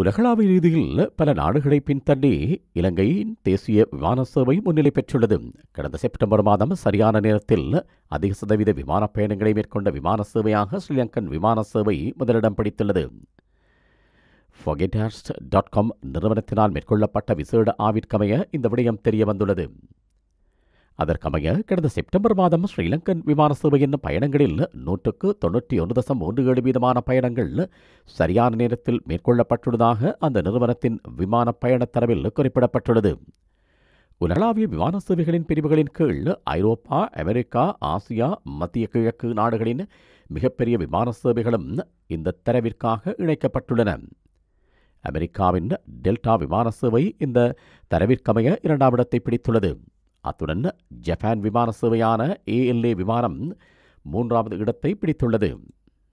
உலகளாவிய ரீதியில் பல நாடுகளை பின்தள்ளி இலங்கையின் தேசிய விமான சேவை முன்னிலை பெற்றுள்ளது கடந்த செப்டம்பர் மாதம் சரியான நேரத்தில் அதிக சதவீத விமானப் பயணங்களை மேற்கொண்ட விமான சேவையாக ஸ்ரீலங்கன் விமான சேவை முதலிடம் பிடித்துள்ளது ஃபொகெட்டாஸ்ட் டாட் காம் நிறுவனத்தினால் மேற்கொள்ளப்பட்ட விசேட ஆவிற்கமைய இந்த விடயம் தெரிய வந்துள்ளது அதற்கமைய கடந்த செப்டம்பர் மாதம் ஸ்ரீலங்கன் விமான சேவையின் பயணங்களில் நூற்றுக்கு தொன்னூற்றி ஒன்று தசம் மூன்று ஏழு வீதமான பயணங்கள் சரியான நேரத்தில் மேற்கொள்ளப்பட்டுள்ளதாக அந்த நிறுவனத்தின் விமான பயணத் தரவில் குறிப்பிடப்பட்டுள்ளது உலகளாவிய விமான சேவைகளின் பிரிவுகளின் கீழ் ஐரோப்பா அமெரிக்கா ஆசியா மத்திய கிழக்கு நாடுகளின் மிகப்பெரிய விமான சேவைகளும் இந்த தரவிற்காக இணைக்கப்பட்டுள்ளன அமெரிக்காவின் டெல்டா விமான சேவை இந்த தரவிற்கமைய இரண்டாம் இடத்தை பிடித்துள்ளது அத்துடன் ஜப்பான் விமான சேவையான ஏஎல்ஏ விமானம் மூன்றாவது இடத்தை பிடித்துள்ளது